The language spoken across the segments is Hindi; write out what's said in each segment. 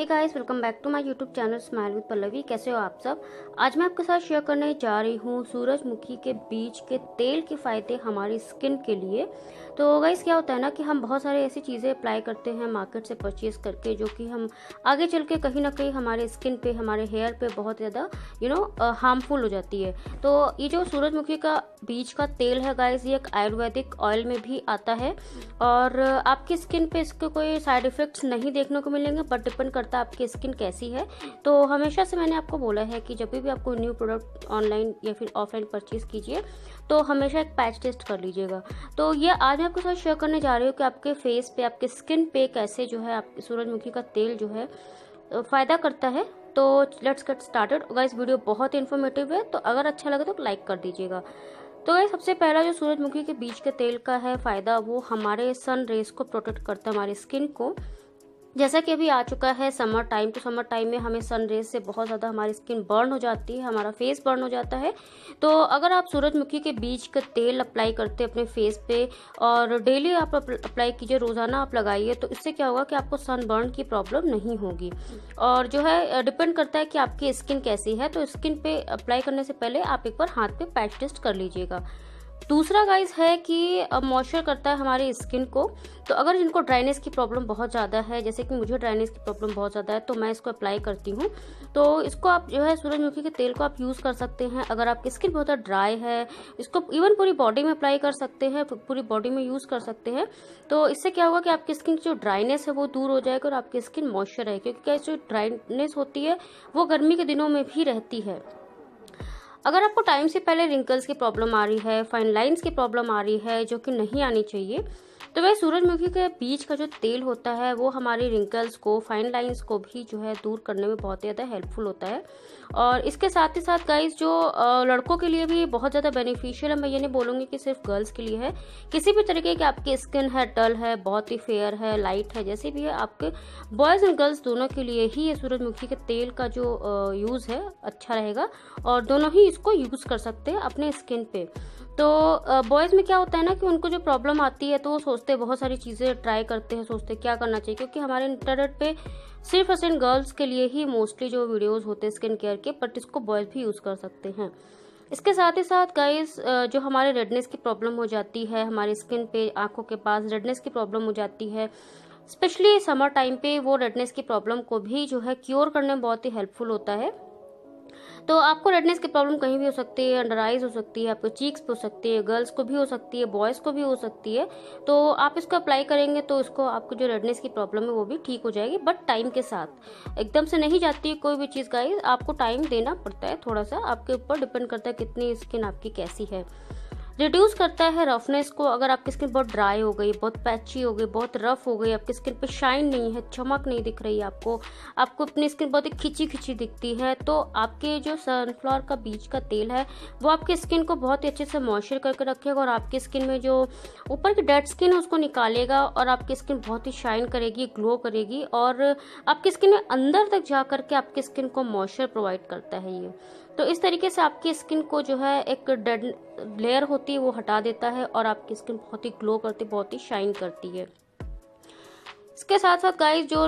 hey guys welcome back to my YouTube channel smile with Pallavi कैसे हो आप सब आज मैं आपके साथ शेयर करने जा रही हूँ सूरजमुखी के बीज के तेल के फ़ायदे हमारी स्किन के लिए तो गाइस क्या होता है ना कि हम बहुत सारे ऐसी चीज़ें अप्लाई करते हैं मार्केट से परचेज करके जो कि हम आगे चल के कहीं ना कहीं हमारे स्किन पर हमारे हेयर पर बहुत ज़्यादा यू नो हार्मफुल हो जाती है तो ये जो सूरजमुखी का बीज का तेल है गाइस ये एक आयुर्वेदिक ऑयल में भी आता है और आपकी स्किन पर इसके कोई साइड इफ़ेक्ट्स नहीं देखने को मिलेंगे बट डिपेंड पता आपकी स्किन कैसी है तो हमेशा से मैंने आपको बोला है कि जब भी आपको न्यू प्रोडक्ट ऑनलाइन या फिर ऑफलाइन परचेज़ कीजिए तो हमेशा एक पैच टेस्ट कर लीजिएगा तो ये आज मैं आपके साथ शेयर करने जा रही हूँ कि आपके फेस पे आपके स्किन पे कैसे जो है आप सूरजमुखी का तेल जो है फ़ायदा करता है तो लेट्स गेट स्टार्टेड इस वीडियो बहुत ही इन्फॉर्मेटिव है तो अगर अच्छा लगे तो लाइक कर दीजिएगा तो ये सबसे पहला जो सूरजमुखी के बीज के तेल का है फ़ायदा वो हमारे सन रेज को प्रोटेक्ट करता है हमारी स्किन को जैसा कि अभी आ चुका है समर टाइम तो समर टाइम में हमें सन रेज से बहुत ज़्यादा हमारी स्किन बर्न हो जाती है हमारा फेस बर्न हो जाता है तो अगर आप सूरजमुखी के बीज का तेल अप्लाई करते अपने फेस पे और डेली आप अप्लाई कीजिए रोज़ाना आप लगाइए तो इससे क्या होगा कि आपको सन बर्न की प्रॉब्लम नहीं होगी और जो है डिपेंड करता है कि आपकी स्किन कैसी है तो स्किन पे अप्लाई करने से पहले आप एक बार हाथ पे पैच टेस्ट कर लीजिएगा दूसरा गाइस है कि मॉइस्चर करता है हमारी स्किन को तो अगर जिनको ड्राइनेस की प्रॉब्लम बहुत ज़्यादा है जैसे कि मुझे ड्राइनेस की प्रॉब्लम बहुत ज़्यादा है तो मैं इसको अप्लाई करती हूँ तो इसको आप जो है सूरजमुखी के तेल को आप यूज़ कर सकते हैं अगर आपकी स्किन बहुत ज़्यादा ड्राई है इसको इवन पूरी बॉडी में अप्लाई कर सकते हैं पूरी बॉडी में यूज़ कर सकते हैं तो इससे क्या होगा कि आपकी स्किन की जो ड्राइनेस है वो दूर हो जाएगी और आपकी स्किन मॉइस्चर रहेगी क्योंकि क्या जो ड्राइनेस होती है वो गर्मी के दिनों में भी रहती है अगर आपको टाइम से पहले रिंकल्स की प्रॉब्लम आ रही है फाइन लाइन्स की प्रॉब्लम आ रही है जो कि नहीं आनी चाहिए तो वह सूरजमुखी के बीज का जो तेल होता है वो हमारी रिंकल्स को फाइन लाइंस को भी जो है दूर करने में बहुत ज़्यादा हेल्पफुल होता है और इसके साथ ही साथ गाइस जो लड़कों के लिए भी बहुत ज़्यादा बेनिफिशियल है मैं ये नहीं बोलूँगी कि सिर्फ गर्ल्स के लिए है किसी भी तरीके की आपकी स्किन है डल है बहुत ही फेयर है लाइट है जैसे भी है आपके बॉयज़ एंड गर्ल्स दोनों के लिए ही ये सूरजमुखी के तेल का जो यूज़ है अच्छा रहेगा और दोनों ही इसको यूज़ कर सकते हैं अपने स्किन पे तो बॉयज़ में क्या होता है ना कि उनको जो प्रॉब्लम आती है तो वो सोचते बहुत सारी चीज़ें ट्राई करते हैं सोचते क्या करना चाहिए क्योंकि हमारे इंटरनेट पे सिर्फ एसेंट गर्ल्स के लिए ही मोस्टली जो वीडियोज़ होते हैं स्किन केयर के बट इसको बॉयज़ भी यूज़ कर सकते हैं इसके साथ ही साथ गाइस जो हमारे रेडनेस की प्रॉब्लम हो जाती है हमारी स्किन पे आंखों के पास रेडनेस की प्रॉब्लम हो जाती है स्पेशली समर टाइम पे वो रेडनेस की प्रॉब्लम को भी जो है क्योर करने में बहुत ही हेल्पफुल होता है तो आपको रेडनेस की प्रॉब्लम कहीं भी हो सकती है अंडर आइज हो सकती है आपको चीक्स हो सकती है गर्ल्स को भी हो सकती है बॉयज़ को भी हो सकती है तो आप इसको अप्लाई करेंगे तो इसको आपको जो रेडनेस की प्रॉब्लम है वो भी ठीक हो जाएगी बट टाइम के साथ एकदम से नहीं जाती है कोई भी चीज़ गाइज आपको टाइम देना पड़ता है थोड़ा सा आपके ऊपर डिपेंड करता है कितनी स्किन आपकी कैसी है रिड्यूस करता है रफनेस को अगर आपकी स्किन बहुत ड्राई हो गई बहुत पैची हो गई बहुत रफ हो गई आपकी स्किन पे शाइन नहीं है चमक नहीं दिख रही आपको आपको अपनी स्किन बहुत ही खिंची खिंची दिखती है तो आपके जो सनफ्लावर का बीज का तेल है वो आपकी स्किन को बहुत ही अच्छे से मॉइस्चर करके रखेगा और आपकी स्किन में जो ऊपर की डेड स्किन है उसको निकालेगा और आपकी स्किन बहुत ही शाइन करेगी ग्लो करेगी और आपकी स्किन में अंदर तक जा करके आपकी स्किन को मॉइस्चर प्रोवाइड करता है ये तो इस तरीके से आपकी स्किन को जो है एक डेड लेयर होती है वो हटा देता है और आपकी स्किन बहुत ही ग्लो करती बहुत ही शाइन करती है इसके साथ साथ गाइस जो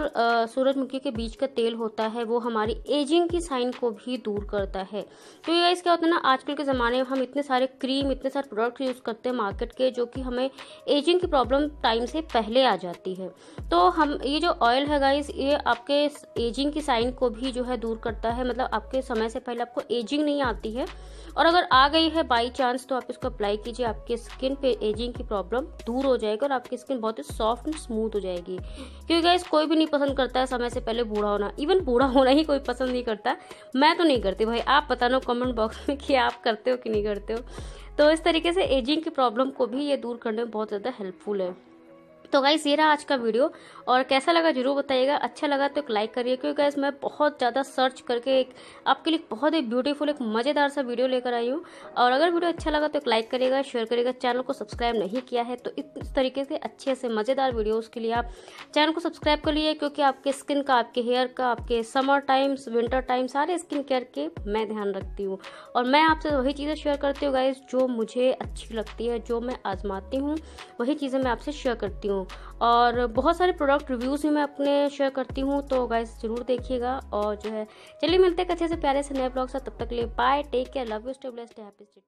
सूरजमुखी के बीज का तेल होता है वो हमारी एजिंग की साइन को भी दूर करता है तो ये गाइस क्या होता है ना आजकल के ज़माने में हम इतने सारे क्रीम इतने सारे प्रोडक्ट यूज़ करते हैं मार्केट के जो कि हमें एजिंग की प्रॉब्लम टाइम से पहले आ जाती है तो हम ये जो ऑयल है गाइस ये आपके एजिंग की साइन को भी जो है दूर करता है मतलब आपके समय से पहले आपको एजिंग नहीं आती है और अगर आ गई है बाई चांस तो आप इसको अप्लाई कीजिए आपकी स्किन पे एजिंग की प्रॉब्लम दूर हो जाएगी और आपकी स्किन बहुत ही सॉफ्ट एंड स्मूथ हो जाएगी क्योंकि गाइस कोई भी नहीं पसंद करता है समय से पहले बूढ़ा होना इवन बूढ़ा होना ही कोई पसंद नहीं करता मैं तो नहीं करती भाई आप ना कमेंट बॉक्स में कि आप करते हो कि नहीं करते हो तो इस तरीके से एजिंग की प्रॉब्लम को भी ये दूर करने में बहुत ज़्यादा हेल्पफुल है तो गाइज़ ये रहा आज का वीडियो और कैसा लगा जरूर बताइएगा अच्छा लगा तो एक लाइक करिए क्योंकि गाइज़ मैं बहुत ज़्यादा सर्च करके एक आपके लिए बहुत ही ब्यूटीफुल एक मज़ेदार सा वीडियो लेकर आई हूँ और अगर वीडियो अच्छा लगा तो एक लाइक करिएगा शेयर करिएगा चैनल को सब्सक्राइब नहीं किया है तो इस तरीके से अच्छे से मज़ेदार वीडियोज़ के लिए आप चैनल को सब्सक्राइब कर लिए क्योंकि आपके स्किन का आपके हेयर का आपके समर टाइम्स विंटर टाइम सारे स्किन केयर के मैं ध्यान रखती हूँ और मैं आपसे वही चीज़ें शेयर करती हूँ गाइज जो मुझे अच्छी लगती है जो मैं आजमाती हूँ वही चीज़ें मैं आपसे शेयर करती हूँ और बहुत सारे प्रोडक्ट रिव्यूज़ भी मैं अपने शेयर करती हूँ तो गाइस ज़रूर देखिएगा और जो है चलिए मिलते हैं अच्छे से प्यारे से नए ब्लॉग से तब तक लिए bye take care love you stay blessed happy